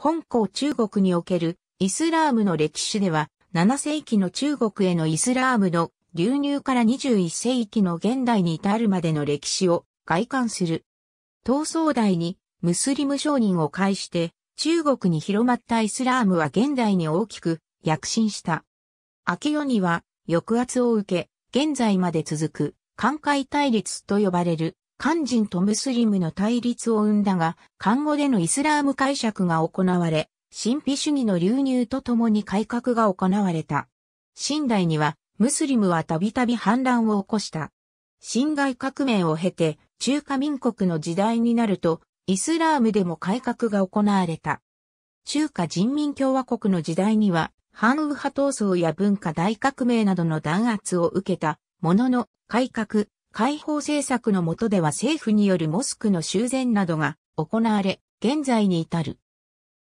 本校中国におけるイスラームの歴史では、7世紀の中国へのイスラームの流入から21世紀の現代に至るまでの歴史を外観する。闘争代にムスリム商人を介して中国に広まったイスラームは現代に大きく躍進した。明世には抑圧を受け、現在まで続く、寛解対立と呼ばれる漢人とムスリムの対立を生んだが、漢語でのイスラーム解釈が行われ、神秘主義の流入とともに改革が行われた。新代には、ムスリムはたびたび反乱を起こした。辛亥革命を経て、中華民国の時代になると、イスラームでも改革が行われた。中華人民共和国の時代には、反右派闘争や文化大革命などの弾圧を受けたものの、改革、解放政策の下では政府によるモスクの修繕などが行われ、現在に至る。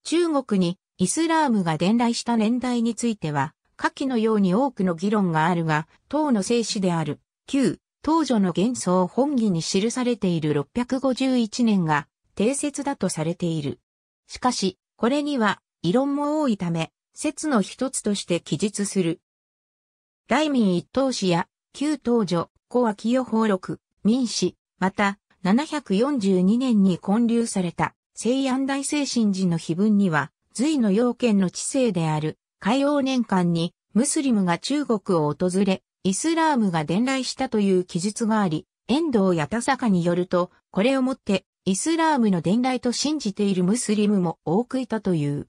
中国にイスラームが伝来した年代については、下記のように多くの議論があるが、党の聖史である、旧、当女の幻想本義に記されている651年が定説だとされている。しかし、これには異論も多いため、説の一つとして記述する。大民一党氏や旧当女、古は清法録、民史、また、742年に建立された、西安大聖神寺の碑文には、隋の要件の知性である、海洋年間に、ムスリムが中国を訪れ、イスラームが伝来したという記述があり、遠藤や田坂によると、これをもって、イスラームの伝来と信じているムスリムも多くいたという。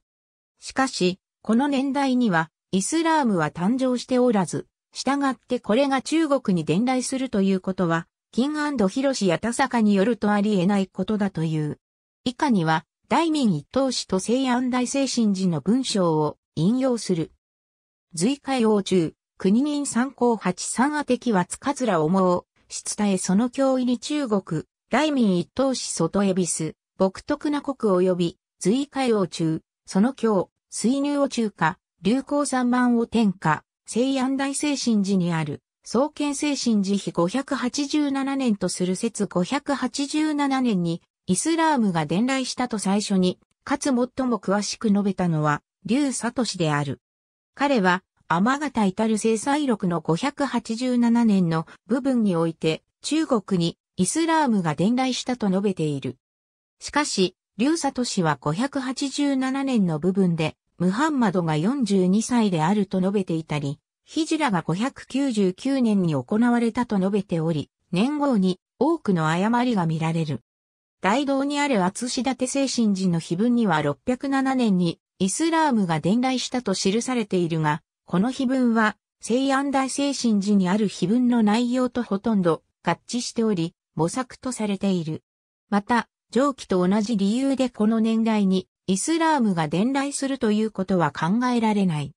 しかし、この年代には、イスラームは誕生しておらず、従ってこれが中国に伝来するということは、キンヒロシや田坂によるとあり得ないことだという。以下には、大民一党氏と西安大精神寺の文章を引用する。随海王中、国人参考八三あ的はつかずら思う、し伝えその教威に中国、大民一党氏外恵比寿、牧徳な国及び、随海王中、その教、水入王中華、流行三万を天下、西安大精神寺にある、創建精神寺碑587年とする説587年に、イスラームが伝来したと最初に、かつ最も詳しく述べたのは、劉氏である。彼は、天方至る制裁録の587年の部分において、中国にイスラームが伝来したと述べている。しかし、劉氏は587年の部分で、ムハンマドが42歳であると述べていたり、ヒジラが599年に行われたと述べており、年号に多くの誤りが見られる。大道にある厚志立精神寺の碑文には607年にイスラームが伝来したと記されているが、この碑文は西安大精神寺にある碑文の内容とほとんど合致しており、模索とされている。また、上記と同じ理由でこの年代にイスラームが伝来するということは考えられない。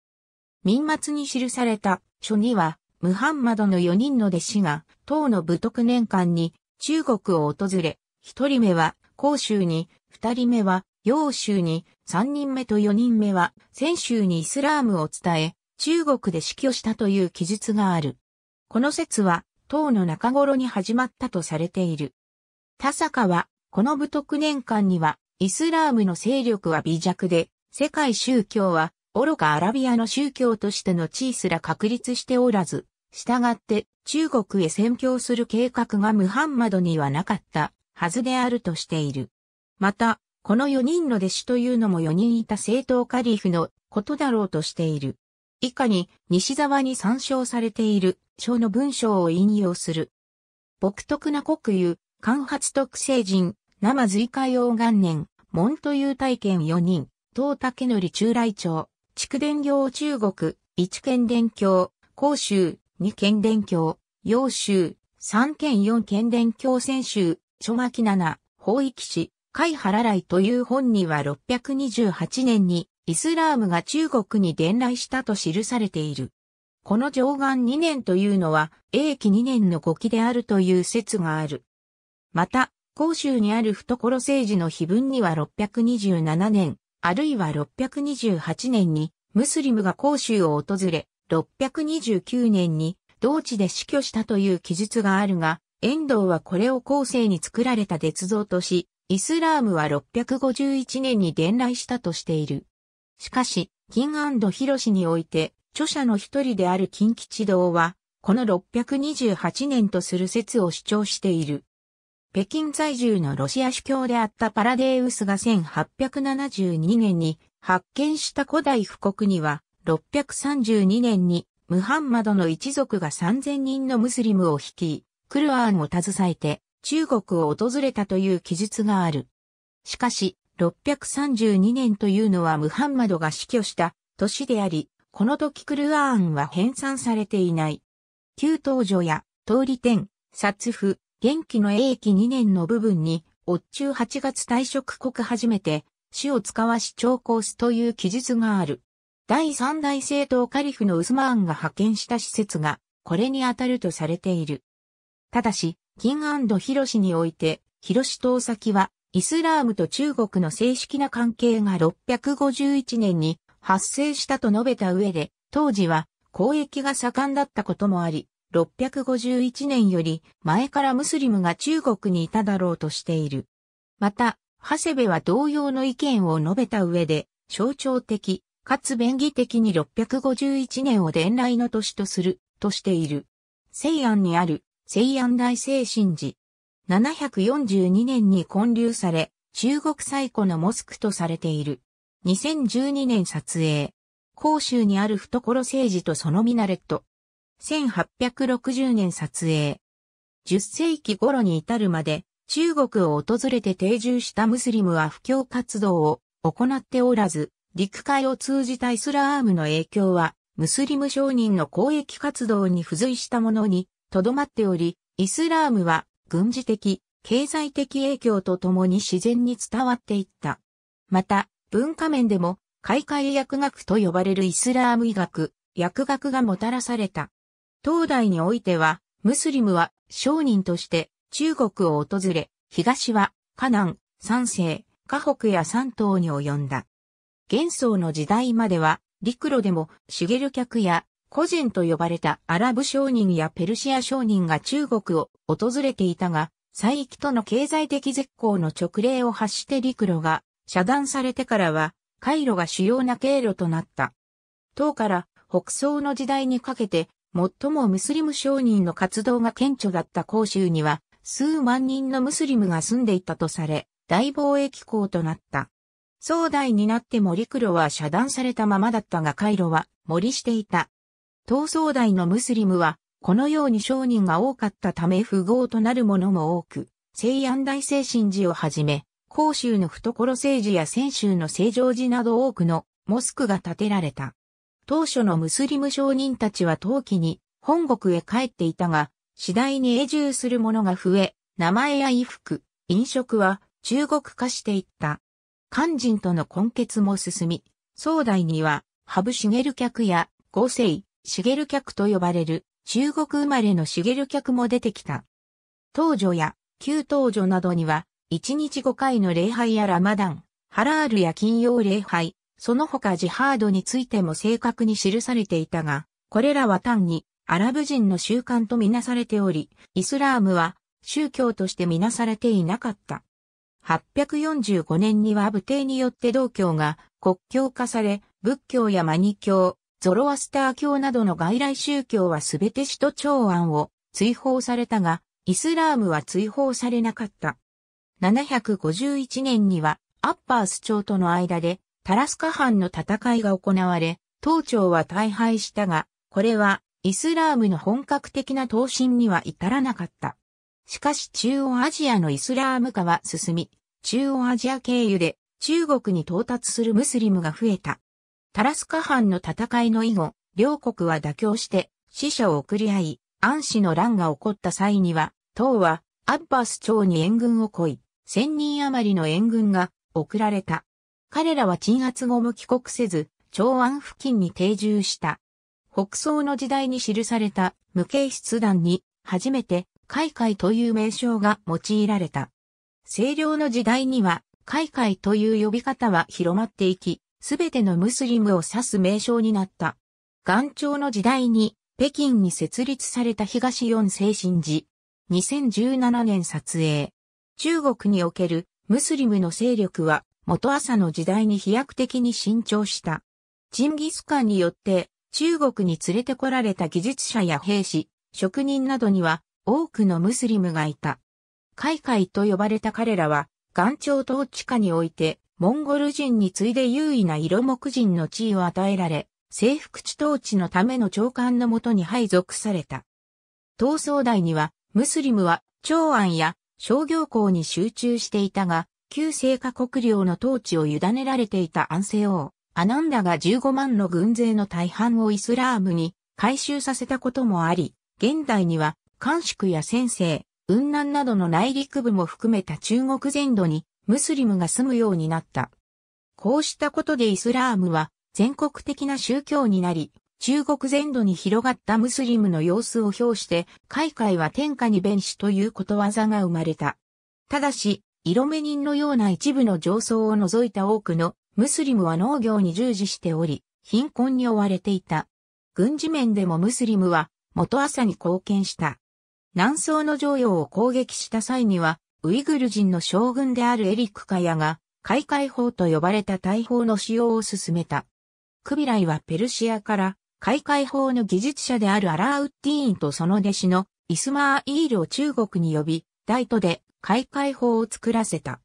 民末に記された書には、ムハンマドの4人の弟子が、唐の武徳年間に中国を訪れ、1人目は広州に、2人目は陽州に、3人目と4人目は泉州にイスラームを伝え、中国で死去したという記述がある。この説は、唐の中頃に始まったとされている。田坂は、この武徳年間には、イスラームの勢力は微弱で、世界宗教は、愚かアラビアの宗教としての地位すら確立しておらず、従って中国へ宣教する計画がムハンマドにはなかったはずであるとしている。また、この4人の弟子というのも4人いた正統カリフのことだろうとしている。以下に西沢に参照されている章の文章を引用する。独徳な国有、間髪特性人、生随海王元年、門という体験4人、東竹則中来町、筑伝業中国、一県伝教、甲州、二県伝教、陽州、三県四県伝教選州、諸巻七、法域市、海原来という本には628年にイスラームが中国に伝来したと記されている。この上岸2年というのは、英紀2年の語記であるという説がある。また、甲州にある懐政治の碑文には627年、あるいは628年に、ムスリムが甲州を訪れ、629年に、同地で死去したという記述があるが、遠藤はこれを後世に作られた鉄像とし、イスラームは651年に伝来したとしている。しかし、金広において、著者の一人である金吉堂は、この628年とする説を主張している。北京在住のロシア主教であったパラデウスが1872年に発見した古代布告には、632年にムハンマドの一族が3000人のムスリムを率い、クルアーンを携えて中国を訪れたという記述がある。しかし、632年というのはムハンマドが死去した年であり、この時クルアーンは編纂されていない。旧東女や通り天、札譜、元気の英気2年の部分に、乙中8月退職国初めて、死を使わし長コすという記述がある。第三代政党カリフのウスマーンが派遣した施設が、これに当たるとされている。ただし、キンヒロシにおいて、ヒロシ島先は、イスラームと中国の正式な関係が651年に発生したと述べた上で、当時は交易が盛んだったこともあり、651年より前からムスリムが中国にいただろうとしている。また、長谷部は同様の意見を述べた上で、象徴的、かつ便宜的に651年を伝来の年とする、としている。西安にある、西安大聖神寺。742年に建立され、中国最古のモスクとされている。2012年撮影。広州にある懐政治とそのミナレット。1860年撮影。10世紀頃に至るまで中国を訪れて定住したムスリムは布教活動を行っておらず、陸海を通じたイスラームの影響は、ムスリム商人の交易活動に付随したものに、とどまっており、イスラームは軍事的、経済的影響とともに自然に伝わっていった。また、文化面でも、開会薬学と呼ばれるイスラーム医学、薬学がもたらされた。東大においては、ムスリムは商人として中国を訪れ、東は、河南、山西、河北や山東に及んだ。元宋の時代までは、陸路でも、茂る客や、個人と呼ばれたアラブ商人やペルシア商人が中国を訪れていたが、西域との経済的絶好の直令を発して陸路が遮断されてからは、回路が主要な経路となった。唐から北宋の時代にかけて最もムスリム商人の活動が顕著だった広州には、数万人のムスリムが住んでいたとされ、大貿易港となった。壮大になっても陸路は遮断されたままだったが回路は森していた。東壮大のムスリムは、このように商人が多かったため富豪となる者も多く、西安大聖神寺をはじめ、広州の懐政治や泉州の成城寺など多くのモスクが建てられた。当初のムスリム商人たちは陶器に本国へ帰っていたが、次第に永住する者が増え、名前や衣服、飲食は中国化していった。漢人との根結も進み、宋代には、ハブシゲル客や、合成、シゲル客と呼ばれる、中国生まれのシゲル客も出てきた。東女や、旧東女などには、1日5回の礼拝やラマダン、ハラールや金曜礼拝、その他ジハードについても正確に記されていたが、これらは単にアラブ人の習慣とみなされており、イスラームは宗教としてみなされていなかった。845年には武帝によって道教が国教化され、仏教やマニ教、ゾロアスター教などの外来宗教はすべて首都長安を追放されたが、イスラームは追放されなかった。751年にはアッパース朝との間でタラスカ藩の戦いが行われ、当朝は大敗したが、これはイスラームの本格的な闘神には至らなかった。しかし中央アジアのイスラーム化は進み、中央アジア経由で中国に到達するムスリムが増えた。タラスカ藩の戦いの以後、両国は妥協して死者を送り合い、安氏の乱が起こった際には、唐はアッバス朝に援軍を来い、千人余りの援軍が送られた。彼らは鎮圧後も帰国せず、長安付近に定住した。北宋の時代に記された無形筆談に初めて海海という名称が用いられた。清涼の時代には海海という呼び方は広まっていき、すべてのムスリムを指す名称になった。元朝の時代に北京に設立された東四精神寺。2017年撮影。中国におけるムスリムの勢力は元朝の時代に飛躍的に伸長した。チンギスカンによって中国に連れてこられた技術者や兵士、職人などには多くのムスリムがいた。海海と呼ばれた彼らは、岩頂統治下において、モンゴル人に次いで優位な色目人の地位を与えられ、征服地統治のための長官のもとに配属された。闘争代には、ムスリムは長安や商業校に集中していたが、旧聖火国領の統治を委ねられていた安世王、アナンダが15万の軍勢の大半をイスラームに回収させたこともあり、現代には、官宿や先生、雲南などの内陸部も含めた中国全土にムスリムが住むようになった。こうしたことでイスラームは全国的な宗教になり、中国全土に広がったムスリムの様子を表して、海外は天下に弁しということわざが生まれた。ただし、色目人のような一部の上層を除いた多くのムスリムは農業に従事しており、貧困に追われていた。軍事面でもムスリムは元朝に貢献した。南宋の常用を攻撃した際には、ウイグル人の将軍であるエリック・カヤが、開会法と呼ばれた大砲の使用を進めた。クビライはペルシアから、開会法の技術者であるアラーウッディーンとその弟子のイスマーイールを中国に呼び、大都で開会法を作らせた。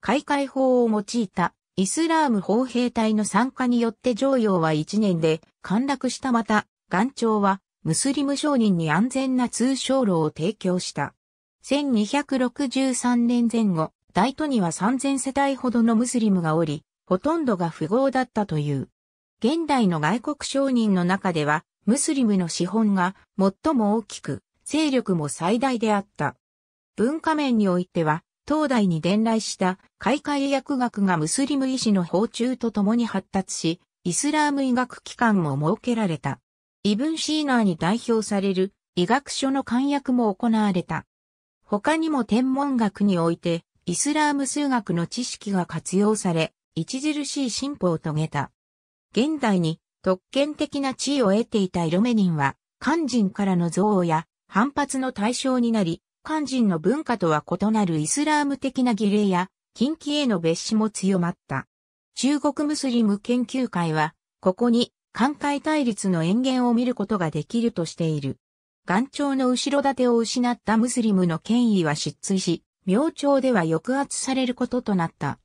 開会法を用いたイスラーム砲兵隊の参加によって常用は1年で陥落したまた、岩長はムスリム商人に安全な通商路を提供した。1263年前後、大都には3000世帯ほどのムスリムがおり、ほとんどが富豪だったという。現代の外国商人の中では、ムスリムの資本が最も大きく、勢力も最大であった。文化面においては、東大に伝来した開会医薬学がムスリム医師の訪中とともに発達し、イスラーム医学機関も設けられた。イブン・シーナーに代表される医学書の簡約も行われた。他にも天文学において、イスラーム数学の知識が活用され、著しい進歩を遂げた。現代に特権的な地位を得ていたイロメニンは、肝心からの憎悪や反発の対象になり、韓人の文化とは異なるイスラーム的な儀礼や、近畿への蔑視も強まった。中国ムスリム研究会は、ここに、艦海対立の延言を見ることができるとしている。岩頂の後ろ盾を失ったムスリムの権威は失墜し、明朝では抑圧されることとなった。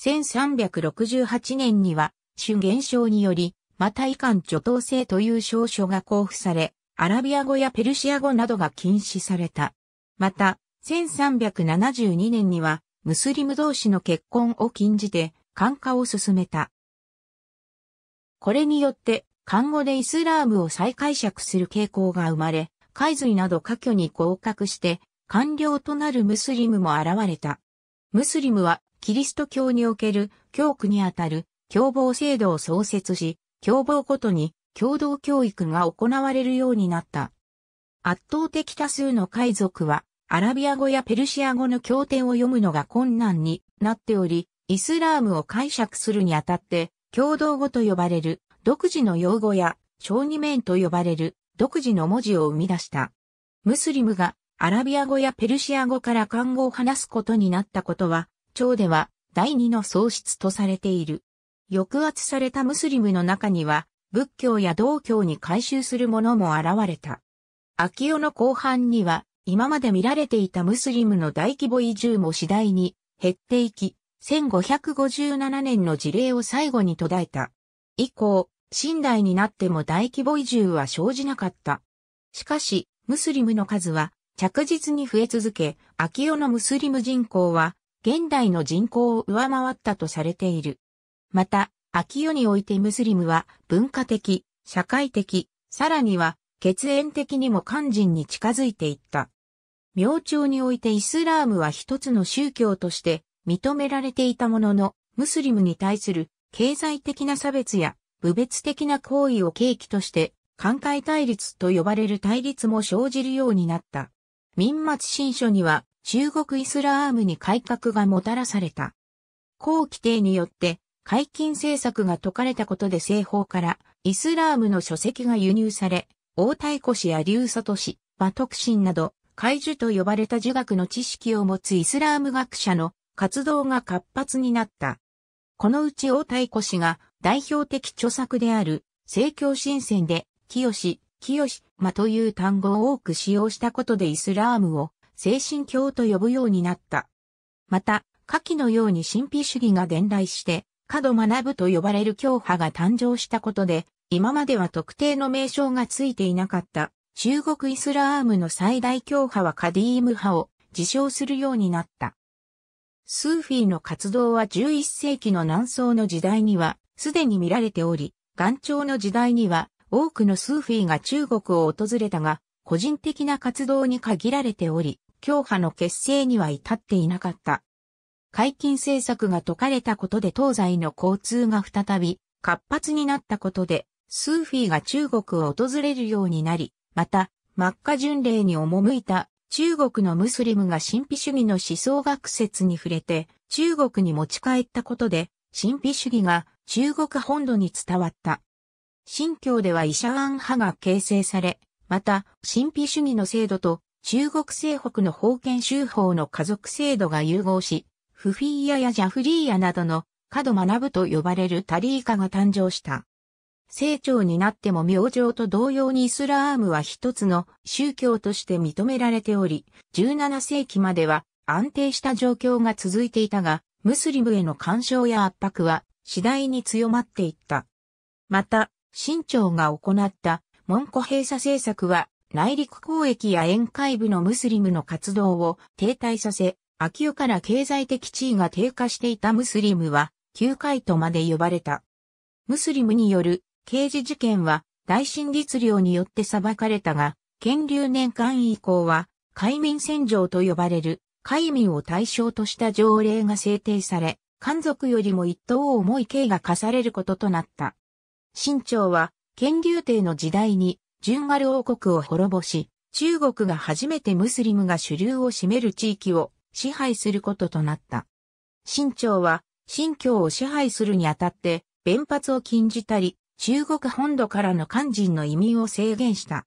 1368年には、主現象により、また以韓助等制という証書が交付され、アラビア語やペルシア語などが禁止された。また、1372年には、ムスリム同士の結婚を禁じて、漢化を進めた。これによって、漢語でイスラームを再解釈する傾向が生まれ、海水など科挙に合格して、官僚となるムスリムも現れた。ムスリムは、キリスト教における教区にあたる共謀制度を創設し、共謀ごとに共同教育が行われるようになった。圧倒的多数の海賊はアラビア語やペルシア語の経典を読むのが困難になっており、イスラームを解釈するにあたって、共同語と呼ばれる独自の用語や、小二面と呼ばれる独自の文字を生み出した。ムスリムがアラビア語やペルシア語から漢語を話すことになったことは、朝では第二の喪失とされている。抑圧されたムスリムの中には、仏教や道教に改宗する者も現れた。秋代の後半には、今まで見られていたムスリムの大規模移住も次第に減っていき、1557年の事例を最後に途絶えた。以降、新代になっても大規模移住は生じなかった。しかし、ムスリムの数は着実に増え続け、秋代のムスリム人口は現代の人口を上回ったとされている。また、秋代においてムスリムは文化的、社会的、さらには血縁的にも肝心に近づいていった。明朝においてイスラームは一つの宗教として認められていたものの、ムスリムに対する経済的な差別や部別的な行為を契機として、寛解対立と呼ばれる対立も生じるようになった。民末新書には中国イスラームに改革がもたらされた。後規定によって解禁政策が解かれたことで西方からイスラームの書籍が輸入され、王太古史や竜里氏、馬徳神など怪獣と呼ばれた儒学の知識を持つイスラーム学者の活動が活発になった。このうち大太鼓氏が代表的著作である、政教新鮮で、清、清、まという単語を多く使用したことでイスラームを精神教と呼ぶようになった。また、下記のように神秘主義が伝来して、角学ぶと呼ばれる教派が誕生したことで、今までは特定の名称がついていなかった中国イスラームの最大教派はカディーム派を自称するようになった。スーフィーの活動は11世紀の南宋の時代にはすでに見られており、元朝の時代には多くのスーフィーが中国を訪れたが、個人的な活動に限られており、教派の結成には至っていなかった。解禁政策が解かれたことで東西の交通が再び活発になったことで、スーフィーが中国を訪れるようになり、また、マッカ巡礼に赴いた中国のムスリムが神秘主義の思想学説に触れて中国に持ち帰ったことで神秘主義が中国本土に伝わった。新教ではイシャン派が形成され、また神秘主義の制度と中国西北の封建州法の家族制度が融合し、フフィーヤやジャフリーヤなどの角学ぶと呼ばれるタリーカが誕生した。成長になっても明星と同様にイスラームは一つの宗教として認められており、17世紀までは安定した状況が続いていたが、ムスリムへの干渉や圧迫は次第に強まっていった。また、新朝が行った門戸閉鎖政策は内陸交易や沿海部のムスリムの活動を停滞させ、秋代から経済的地位が低下していたムスリムは、旧会とまで呼ばれた。ムスリムによる刑事事件は大臣律令によって裁かれたが、権立年間以降は、海民戦場と呼ばれる、海民を対象とした条例が制定され、漢族よりも一等重い刑が課されることとなった。清朝は、権立帝の時代に、純ガル王国を滅ぼし、中国が初めてムスリムが主流を占める地域を支配することとなった。清朝は、新疆を支配するにあたって、弁髪を禁じたり、中国本土からの肝心の移民を制限した。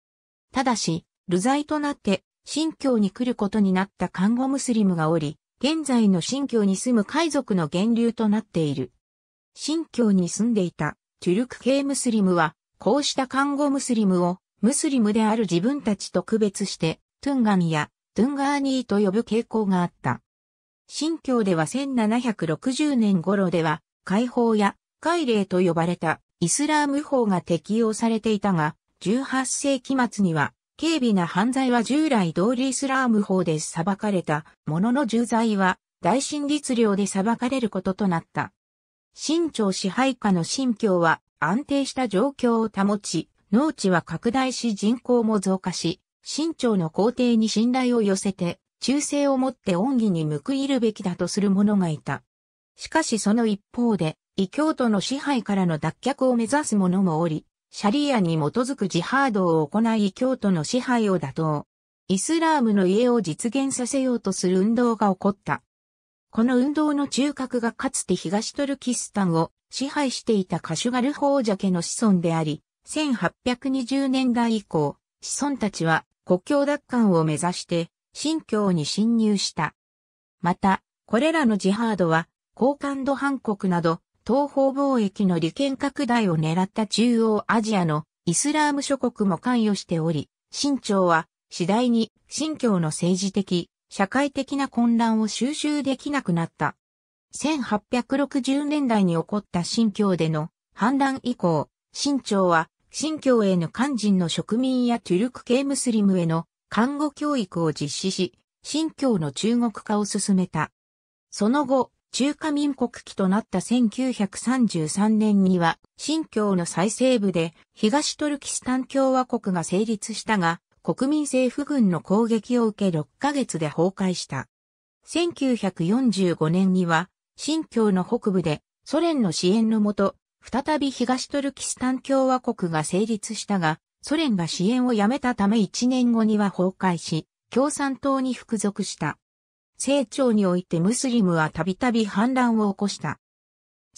ただし、流罪となって、新疆に来ることになった看護ムスリムがおり、現在の新疆に住む海賊の源流となっている。新疆に住んでいたトゥルク系ムスリムは、こうした看護ムスリムを、ムスリムである自分たちと区別して、トゥンガミやトゥンガーニーと呼ぶ傾向があった。新疆では1760年頃では、解放や、海霊と呼ばれたイスラーム法が適用されていたが、18世紀末には、軽微な犯罪は従来通りイスラーム法で裁かれたものの重罪は大真律令で裁かれることとなった。新朝支配下の新教は安定した状況を保ち、農地は拡大し人口も増加し、新朝の皇帝に信頼を寄せて、忠誠をもって恩義に報いるべきだとする者がいた。しかしその一方で、異教徒の支配からの脱却を目指す者もおり、シャリアに基づくジハードを行い異教徒の支配を打倒。イスラームの家を実現させようとする運動が起こった。この運動の中核がかつて東トルキスタンを支配していたカシュガルホージャ家の子孫であり、1820年代以降、子孫たちは国境奪還を目指して新疆に侵入した。また、これらのジハードは、高感度反国など東方貿易の利権拡大を狙った中央アジアのイスラーム諸国も関与しており、清朝は次第に新教の政治的、社会的な混乱を収集できなくなった。1860年代に起こった新教での反乱以降、新朝は新教への肝心の植民やトゥルク系ムスリムへの看護教育を実施し、新教の中国化を進めた。その後、中華民国期となった1933年には、新疆の最西部で東トルキスタン共和国が成立したが、国民政府軍の攻撃を受け6ヶ月で崩壊した。1945年には、新疆の北部でソ連の支援のもと、再び東トルキスタン共和国が成立したが、ソ連が支援をやめたため1年後には崩壊し、共産党に服属した。清朝においてムスリムはたびたび反乱を起こした。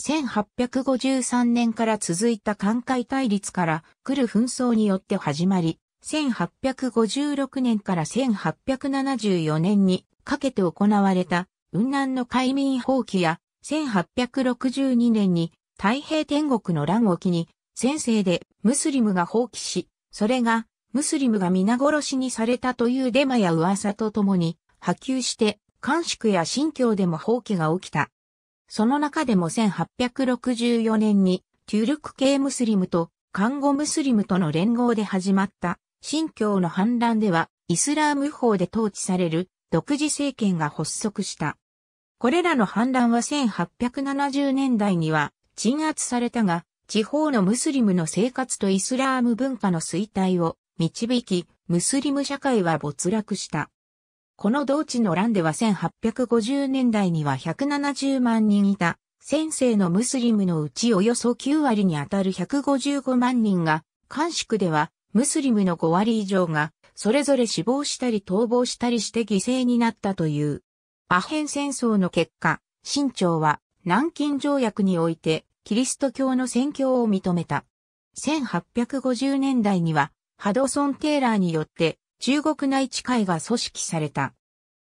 1853年から続いた艦解対立から来る紛争によって始まり、1856年から1874年にかけて行われた雲南の海民放棄や1862年に太平天国の乱を機に先生でムスリムが放棄し、それがムスリムが皆殺しにされたというデマや噂とともに波及して韓宿や新教でも放棄が起きた。その中でも1864年に、トゥルク系ムスリムと、看護ムスリムとの連合で始まった、新教の反乱では、イスラーム法で統治される、独自政権が発足した。これらの反乱は1870年代には鎮圧されたが、地方のムスリムの生活とイスラーム文化の衰退を導き、ムスリム社会は没落した。この同地の乱では1850年代には170万人いた、先生のムスリムのうちおよそ9割にあたる155万人が、監宿では、ムスリムの5割以上が、それぞれ死亡したり逃亡したりして犠牲になったという。アヘン戦争の結果、清朝は南京条約においてキリスト教の宣教を認めた。1850年代にはハドソン・テーラーによって中国内地会が組織された。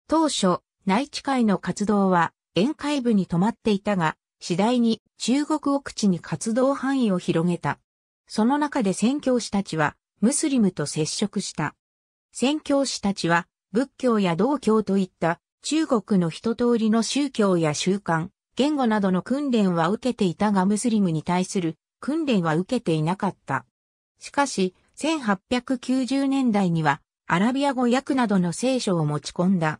当初、内地会の活動は宴会部に止まっていたが、次第に中国奥地に活動範囲を広げた。その中で宣教師たちはムスリムと接触した。宣教師たちは仏教や道教といった中国の一通りの宗教や習慣、言語などの訓練は受けていたがムスリムに対する訓練は受けていなかった。しかし、1890年代にはアラビア語訳などの聖書を持ち込んだ。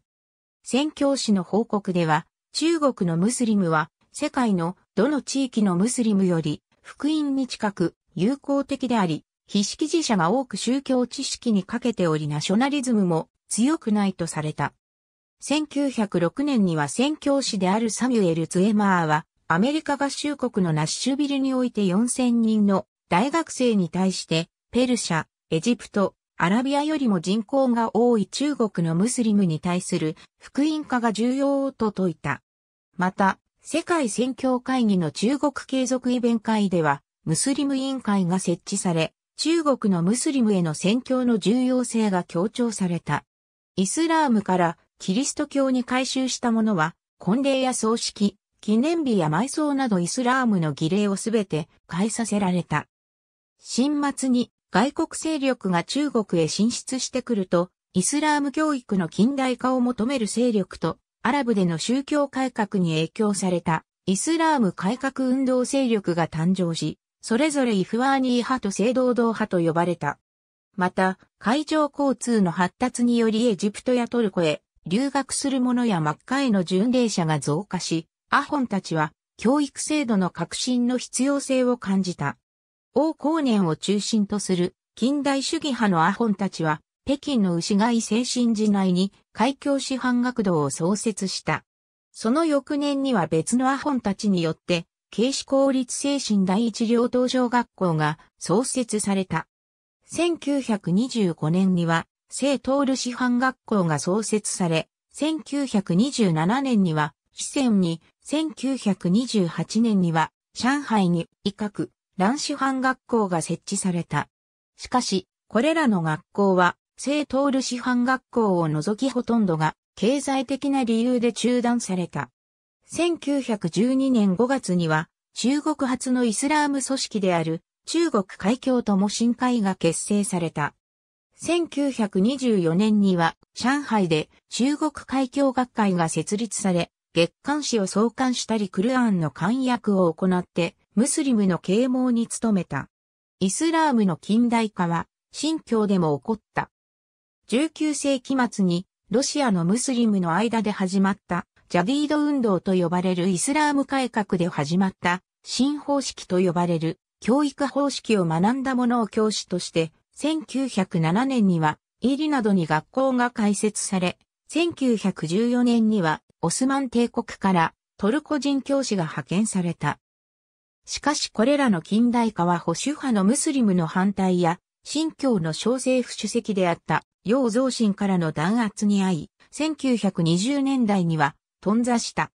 宣教師の報告では、中国のムスリムは世界のどの地域のムスリムより福音に近く友好的であり、非識字者が多く宗教知識にかけておりナショナリズムも強くないとされた。1906年には宣教師であるサミュエル・ツエマーは、アメリカ合衆国のナッシュビルにおいて4000人の大学生に対して、ペルシャ、エジプト、アラビアよりも人口が多い中国のムスリムに対する福音化が重要と説いた。また、世界宣教会議の中国継続イベン会では、ムスリム委員会が設置され、中国のムスリムへの宣教の重要性が強調された。イスラームからキリスト教に改宗したものは、婚礼や葬式、記念日や埋葬などイスラームの儀礼をすべて変えさせられた。新末に外国勢力が中国へ進出してくると、イスラーム教育の近代化を求める勢力と、アラブでの宗教改革に影響された、イスラーム改革運動勢力が誕生し、それぞれイフワーニー派と聖堂堂派と呼ばれた。また、海上交通の発達によりエジプトやトルコへ留学する者や真っ赤への巡礼者が増加し、アホンたちは教育制度の革新の必要性を感じた。王光年を中心とする近代主義派のアホンたちは、北京の牛貝精神寺内に海峡師範学堂を創設した。その翌年には別のアホンたちによって、警視公立精神第一両登場学校が創設された。1925年には、聖通る師範学校が創設され、1927年には、四川に、1928年には、上海に、威嚇、蘭子班学校が設置された。しかし、これらの学校は、聖トール師範学校を除きほとんどが、経済的な理由で中断された。1912年5月には、中国初のイスラーム組織である、中国海峡とも深海が結成された。1924年には、上海で中国海峡学会が設立され、月刊誌を創刊したりクルアンの刊訳を行って、ムスリムの啓蒙に努めた。イスラームの近代化は、新教でも起こった。19世紀末に、ロシアのムスリムの間で始まった、ジャディード運動と呼ばれるイスラーム改革で始まった、新方式と呼ばれる、教育方式を学んだものを教師として、1907年には、イリなどに学校が開設され、1914年には、オスマン帝国からトルコ人教師が派遣された。しかしこれらの近代化は保守派のムスリムの反対や、新教の小政府主席であった楊造神からの弾圧に遭い、1920年代には頓挫した。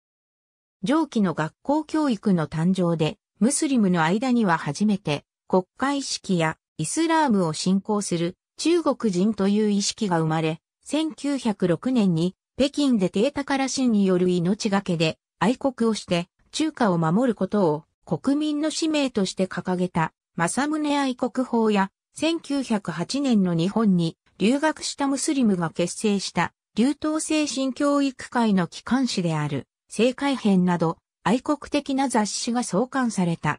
上記の学校教育の誕生で、ムスリムの間には初めて国家意識やイスラームを信仰する中国人という意識が生まれ、1906年に北京で低高ら神による命がけで愛国をして中華を守ることを国民の使命として掲げた、正宗愛国法や、1908年の日本に留学したムスリムが結成した流動精神教育会の機関誌である政界編など愛国的な雑誌が創刊された。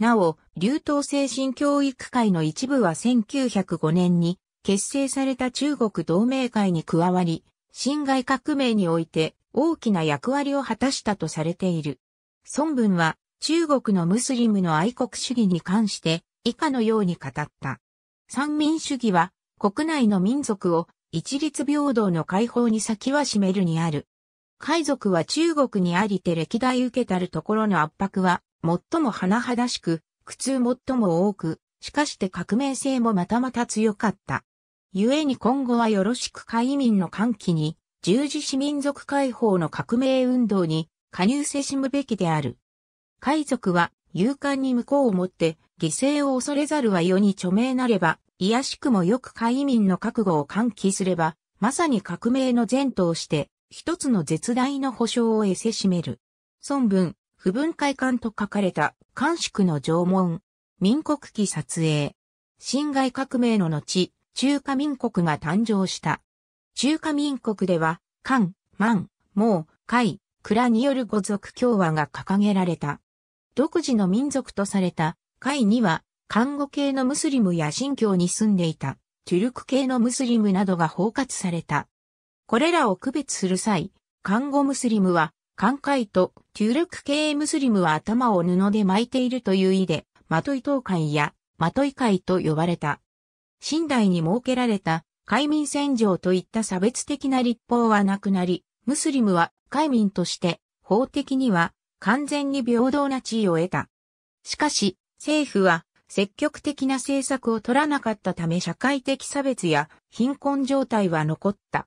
なお、流動精神教育会の一部は1905年に結成された中国同盟会に加わり、辛亥革命において大きな役割を果たしたとされている。孫文は中国のムスリムの愛国主義に関して以下のように語った。三民主義は国内の民族を一律平等の解放に先は占めるにある。海賊は中国にありて歴代受けたるところの圧迫は最も甚だしく、苦痛最も多く、しかして革命性もまたまた強かった。故に今後はよろしく海民の歓喜に、十字市民族解放の革命運動に加入せしむべきである。海賊は勇敢に向こうをもって犠牲を恐れざるは世に著名なれば、いやしくもよく海民の覚悟を喚起すれば、まさに革命の前途をして、一つの絶大の保障を得せしめる。孫文、不分解感と書かれた、官縮の縄文、民国期撮影。侵害革命の後、中華民国が誕生した。中華民国では、漢、満、毛、海、蔵による五族共和が掲げられた。独自の民族とされた、会には、看護系のムスリムや新教に住んでいた、トゥルク系のムスリムなどが包括された。これらを区別する際、看護ムスリムは、寛解とトゥルク系ムスリムは頭を布で巻いているという意で、マトイ東会やマトイ会と呼ばれた。新代に設けられた、海民戦場といった差別的な立法はなくなり、ムスリムは海民として、法的には完全に平等な地位を得た。しかし、政府は積極的な政策を取らなかったため社会的差別や貧困状態は残った。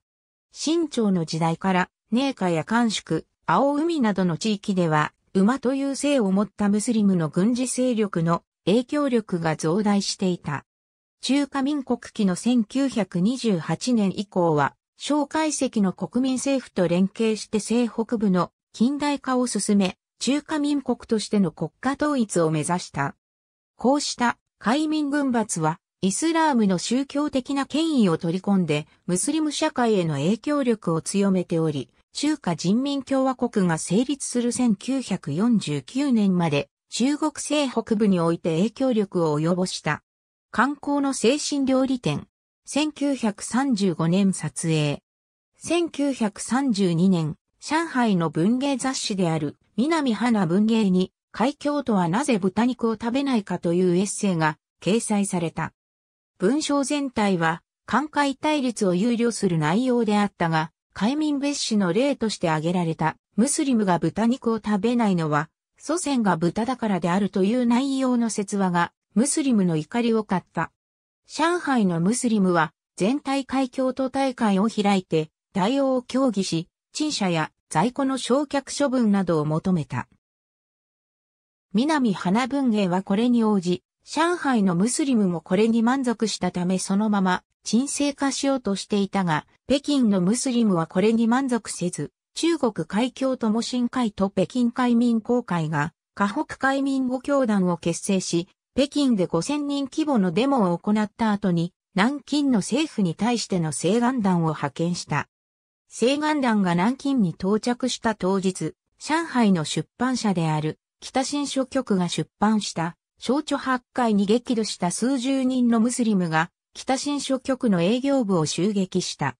清朝の時代から、寧夏や甘粛、青海などの地域では、馬という姓を持ったムスリムの軍事勢力の影響力が増大していた。中華民国期の1928年以降は、蒋介石の国民政府と連携して西北部の近代化を進め、中華民国としての国家統一を目指した。こうした海民軍閥はイスラームの宗教的な権威を取り込んでムスリム社会への影響力を強めており、中華人民共和国が成立する1949年まで中国西北部において影響力を及ぼした。観光の精神料理店。1935年撮影。1932年、上海の文芸雑誌である南花文芸に、海峡とはなぜ豚肉を食べないかというエッセイが掲載された。文章全体は、艦解対立を憂慮する内容であったが、海民別紙の例として挙げられた、ムスリムが豚肉を食べないのは、祖先が豚だからであるという内容の説話が、ムスリムの怒りを買った。上海のムスリムは、全体海峡と大会を開いて、対応を協議し、陳謝や在庫の焼却処分などを求めた。南花文芸はこれに応じ、上海のムスリムもこれに満足したためそのまま沈静化しようとしていたが、北京のムスリムはこれに満足せず、中国海峡とも新海と北京海民公会が、河北海民五教団を結成し、北京で5000人規模のデモを行った後に、南京の政府に対しての請願団を派遣した。西岸団が南京に到着した当日、上海の出版社である北新書局が出版した小著八回に激怒した数十人のムスリムが北新書局の営業部を襲撃した。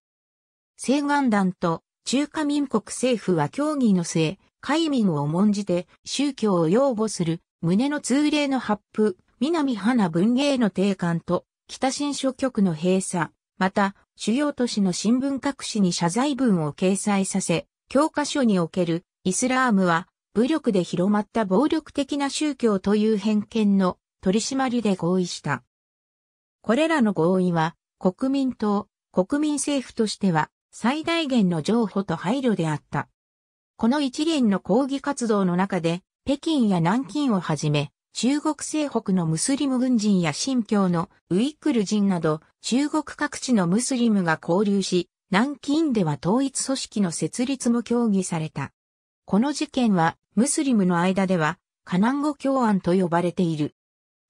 西岸団と中華民国政府は協議の末、海民を重んじて宗教を擁護する胸の通例の発布、南花文芸の定款と北新書局の閉鎖、また主要都市の新聞各紙に謝罪文を掲載させ、教科書におけるイスラームは武力で広まった暴力的な宗教という偏見の取り締まりで合意した。これらの合意は国民党、国民政府としては最大限の譲歩と配慮であった。この一連の抗議活動の中で北京や南京をはじめ中国西北のムスリム軍人や新疆のウイクル人など中国各地のムスリムが交流し、南京では統一組織の設立も協議された。この事件はムスリムの間ではカナン語教案と呼ばれている。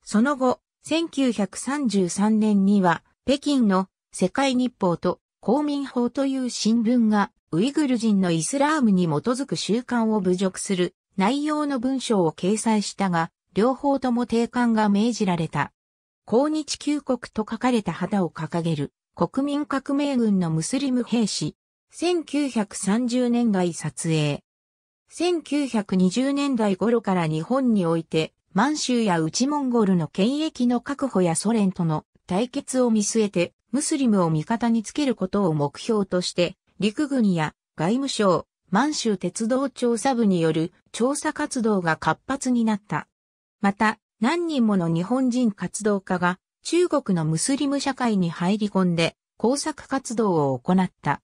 その後、1933年には北京の世界日報と公民法という新聞がウイグル人のイスラームに基づく習慣を侮辱する内容の文章を掲載したが、両方とも定款が命じられた。抗日旧国と書かれた旗を掲げる国民革命軍のムスリム兵士。1930年代撮影。1920年代頃から日本において、満州や内モンゴルの権益の確保やソ連との対決を見据えて、ムスリムを味方につけることを目標として、陸軍や外務省、満州鉄道調査部による調査活動が活発になった。また、何人もの日本人活動家が中国のムスリム社会に入り込んで工作活動を行った。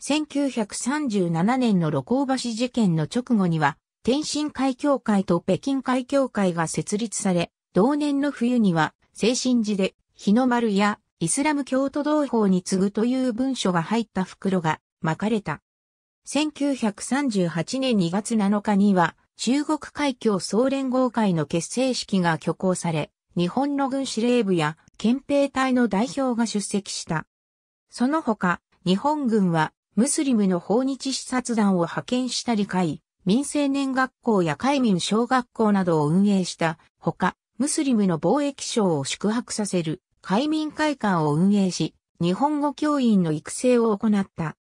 1937年の露光橋事件の直後には、天津海峡会と北京海峡会が設立され、同年の冬には、精神寺で、日の丸やイスラム教徒同胞に次ぐという文書が入った袋が巻かれた。1938年2月7日には、中国海峡総連合会の結成式が挙行され、日本の軍司令部や憲兵隊の代表が出席した。その他、日本軍はムスリムの訪日視察団を派遣したり会、民青年学校や海民小学校などを運営したほか、ムスリムの貿易省を宿泊させる海民会館を運営し、日本語教員の育成を行った。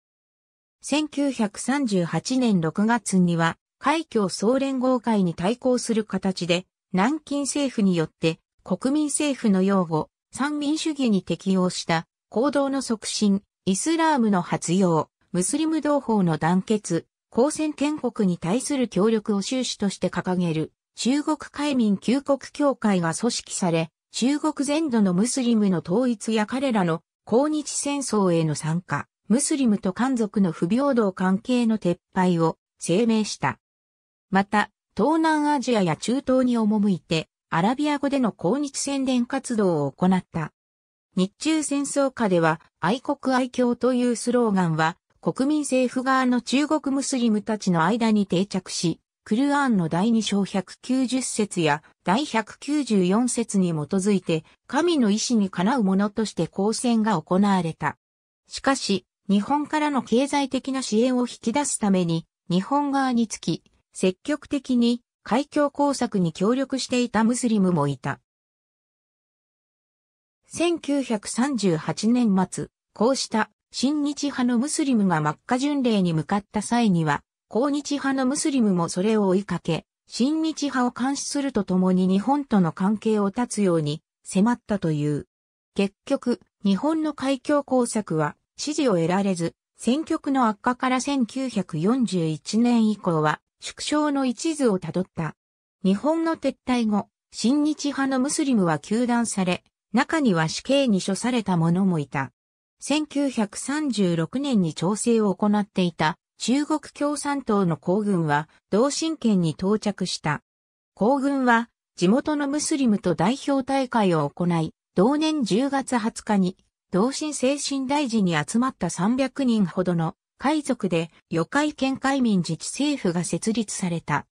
1938年6月には、海峡総連合会に対抗する形で、南京政府によって国民政府の擁護、三民主義に適応した行動の促進、イスラームの発揚、ムスリム同胞の団結、公選建国に対する協力を収支として掲げる中国海民救国協会が組織され、中国全土のムスリムの統一や彼らの抗日戦争への参加、ムスリムと漢族の不平等関係の撤廃を声明した。また、東南アジアや中東に赴いて、アラビア語での抗日宣伝活動を行った。日中戦争下では、愛国愛郷というスローガンは、国民政府側の中国ムスリムたちの間に定着し、クルアンの第2章190節や第194節に基づいて神の意志にかなうものとして交戦が行われた。しかし、日本からの経済的な支援を引き出すために、日本側につき、積極的に海峡工作に協力していたムスリムもいた。1938年末、こうした新日派のムスリムがマッカ巡礼に向かった際には、抗日派のムスリムもそれを追いかけ、新日派を監視するとともに日本との関係を断つように迫ったという。結局、日本の海峡工作は支持を得られず、戦局の悪化から1941年以降は縮小の一途をたどった。日本の撤退後、新日派のムスリムは休断され、中には死刑に処された者もいた。1936年に調整を行っていた中国共産党の皇軍は同心圏に到着した。皇軍は地元のムスリムと代表大会を行い、同年10月20日に同心精神大臣に集まった300人ほどの海賊で、与海県海民自治政府が設立された。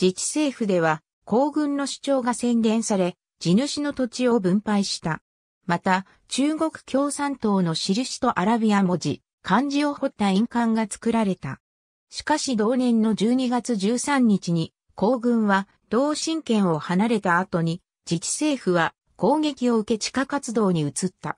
自治政府では、皇軍の主張が宣言され、地主の土地を分配した。また、中国共産党の印とアラビア文字、漢字を彫った印鑑が作られた。しかし同年の12月13日に、皇軍は、同心圏を離れた後に、自治政府は攻撃を受け地下活動に移った。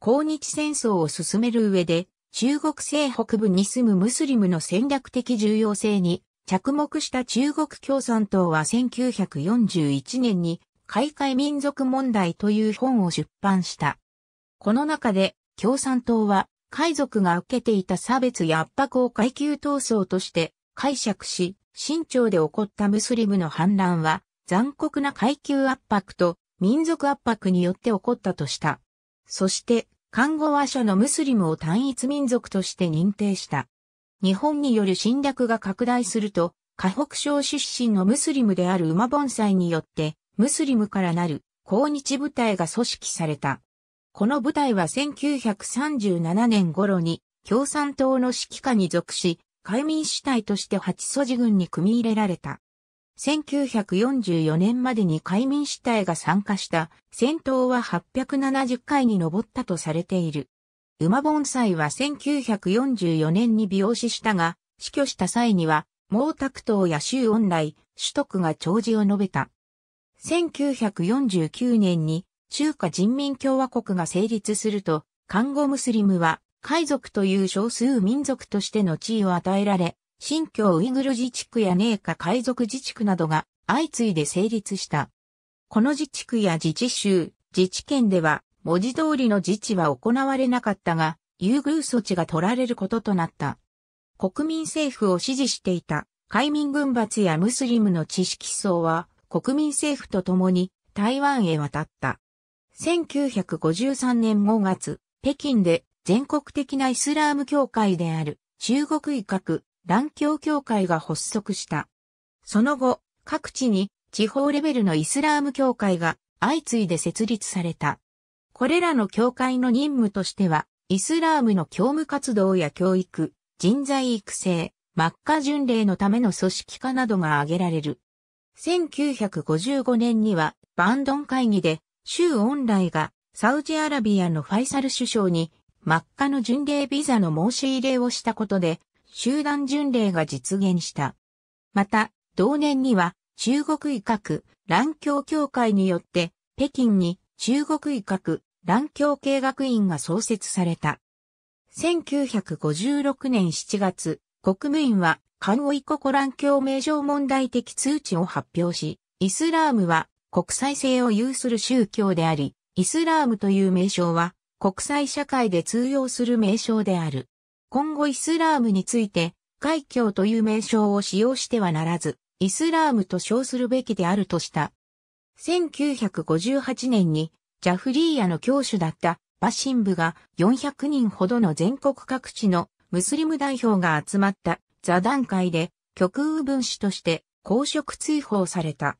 抗日戦争を進める上で、中国西北部に住むムスリムの戦略的重要性に着目した中国共産党は1941年に開会民族問題という本を出版した。この中で共産党は海賊が受けていた差別や圧迫を階級闘争として解釈し、清朝で起こったムスリムの反乱は残酷な階級圧迫と民族圧迫によって起こったとした。そして看護和書のムスリムを単一民族として認定した。日本による侵略が拡大すると、河北省出身のムスリムである馬盆栽によって、ムスリムからなる抗日部隊が組織された。この部隊は1937年頃に共産党の指揮下に属し、海民主体として八祖寺軍に組み入れられた。1944年までに海民主体が参加した戦闘は870回に上ったとされている。馬盆栽は1944年に病死したが、死去した際には、毛沢東や周恩来、主徳が弔辞を述べた。1949年に中華人民共和国が成立すると、看護ムスリムは海賊という少数民族としての地位を与えられ、新疆ウイグル自治区やーカ海賊自治区などが相次いで成立した。この自治区や自治州、自治県では文字通りの自治は行われなかったが、優遇措置が取られることとなった。国民政府を支持していた海民軍閥やムスリムの知識層は国民政府と共に台湾へ渡った。1953年5月、北京で全国的なイスラーム教会である中国威嚇乱教協会が発足した。その後、各地に地方レベルのイスラーム教会が相次いで設立された。これらの教会の任務としては、イスラームの教務活動や教育、人材育成、マッカ巡礼のための組織化などが挙げられる。1955年にはバンドン会議で、州恩来がサウジアラビアのファイサル首相にマッカの巡礼ビザの申し入れをしたことで、集団巡礼が実現した。また、同年には中国医学、蘭教協会によって北京に中国医学、蘭教系学院が創設された。1956年7月、国務院は漢語医国蘭教名称問題的通知を発表し、イスラームは国際性を有する宗教であり、イスラームという名称は国際社会で通用する名称である。今後イスラームについて、海峡という名称を使用してはならず、イスラームと称するべきであるとした。1958年に、ジャフリーヤの教主だったバシンブが400人ほどの全国各地のムスリム代表が集まった座談会で極右分子として公職追放された。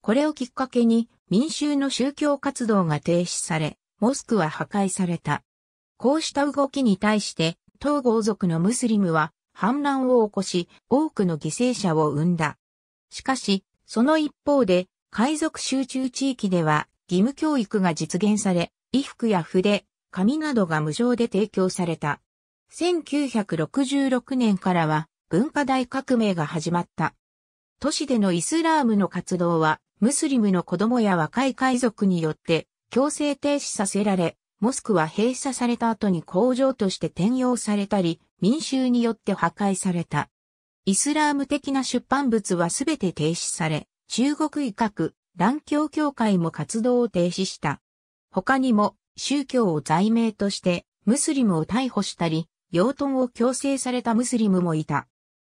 これをきっかけに民衆の宗教活動が停止され、モスクは破壊された。こうした動きに対して東豪族のムスリムは反乱を起こし、多くの犠牲者を生んだ。しかし、その一方で、海賊集中地域では義務教育が実現され、衣服や筆、紙などが無償で提供された。1966年からは文化大革命が始まった。都市でのイスラームの活動は、ムスリムの子供や若い海賊によって強制停止させられ、モスクは閉鎖された後に工場として転用されたり、民衆によって破壊された。イスラーム的な出版物はすべて停止され、中国医学、乱教協会も活動を停止した。他にも、宗教を罪名として、ムスリムを逮捕したり、養豚を強制されたムスリムもいた。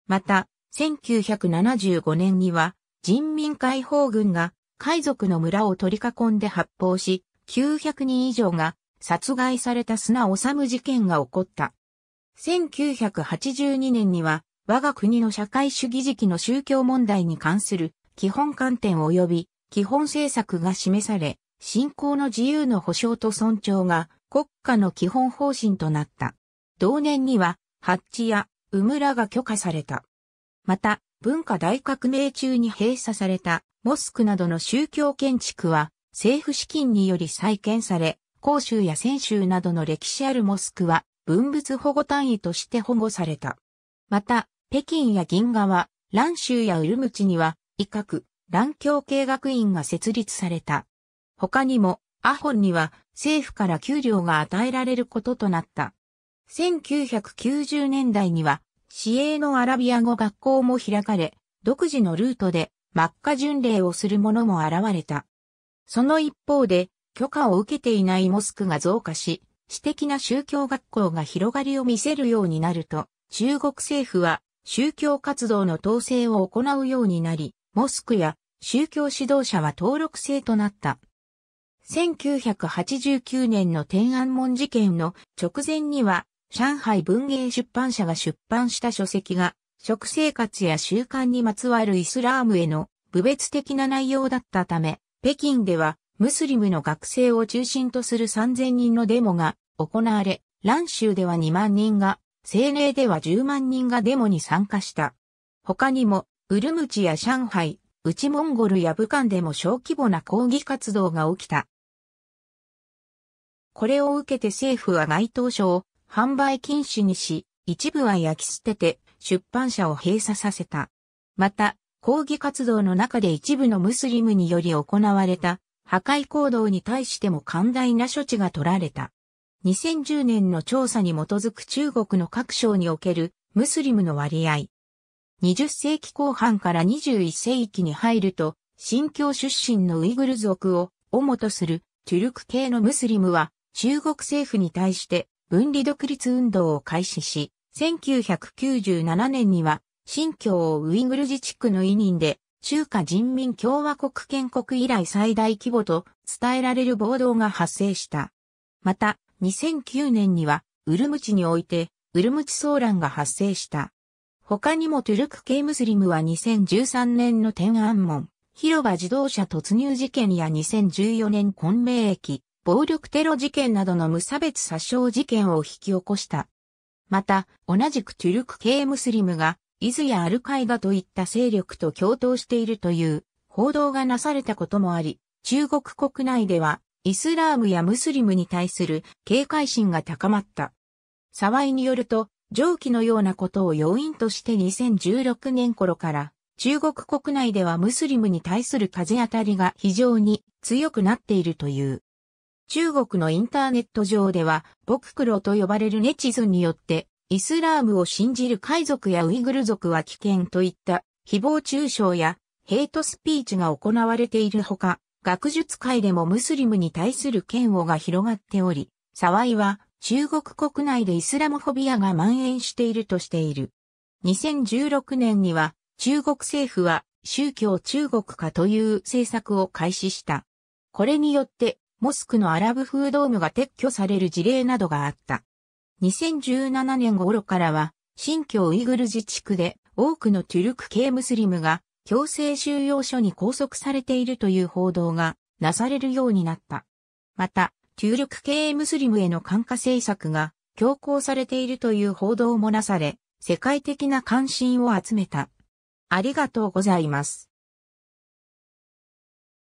また、1975年には、人民解放軍が、海賊の村を取り囲んで発砲し、900人以上が殺害された砂治事件が起こった。1982年には、我が国の社会主義時期の宗教問題に関する基本観点及び基本政策が示され、信仰の自由の保障と尊重が国家の基本方針となった。同年には、発地や、ウムラが許可された。また、文化大革命中に閉鎖されたモスクなどの宗教建築は政府資金により再建され、広州や泉州などの歴史あるモスクは文物保護単位として保護された。また、北京や銀河、蘭州やウルムチには、威嚇、蘭教系学院が設立された。他にも、アホンには政府から給料が与えられることとなった。1990年代には、市営のアラビア語学校も開かれ、独自のルートで、マッカ巡礼をする者も現れた。その一方で、許可を受けていないモスクが増加し、私的な宗教学校が広がりを見せるようになると、中国政府は宗教活動の統制を行うようになり、モスクや宗教指導者は登録制となった。1989年の天安門事件の直前には、上海文芸出版社が出版した書籍が、食生活や習慣にまつわるイスラームへの部別的な内容だったため、北京ではムスリムの学生を中心とする3000人のデモが行われ、蘭州では2万人が、政令では10万人がデモに参加した。他にも、ウルムチや上海、内モンゴルや武漢でも小規模な抗議活動が起きた。これを受けて政府は該当書を販売禁止にし、一部は焼き捨てて出版社を閉鎖させた。また、抗議活動の中で一部のムスリムにより行われた破壊行動に対しても寛大な処置が取られた。2010年の調査に基づく中国の各省におけるムスリムの割合。20世紀後半から21世紀に入ると、新疆出身のウイグル族を主とするチュルク系のムスリムは中国政府に対して分離独立運動を開始し、1997年には新疆をウイグル自治区の委任で中華人民共和国建国以来最大規模と伝えられる暴動が発生した。また、2009年には、ウルムチにおいて、ウルムチ騒乱が発生した。他にもトゥルク系ムスリムは2013年の天安門、広場自動車突入事件や2014年混迷駅、暴力テロ事件などの無差別殺傷事件を引き起こした。また、同じくトゥルク系ムスリムが伊豆やアルカイダといった勢力と共闘しているという報道がなされたこともあり、中国国内ではイスラームやムスリムに対する警戒心が高まった。沢井によると、上記のようなことを要因として2016年頃から中国国内ではムスリムに対する風当たりが非常に強くなっているという。中国のインターネット上では、ボククロと呼ばれるネチズンによってイスラームを信じる海賊やウイグル族は危険といった誹謗中傷やヘイトスピーチが行われているほか、学術界でもムスリムに対する嫌悪が広がっており、沢井は中国国内でイスラムフォビアが蔓延しているとしている。2016年には中国政府は宗教中国化という政策を開始した。これによってモスクのアラブ風ドームが撤去される事例などがあった。2017年頃からは、新疆ウイグル自治区で多くのトゥルク系ムスリムが強制収容所に拘束されているという報道がなされるようになった。また、トゥルク系ムスリムへの感化政策が強行されているという報道もなされ、世界的な関心を集めた。ありがとうございます。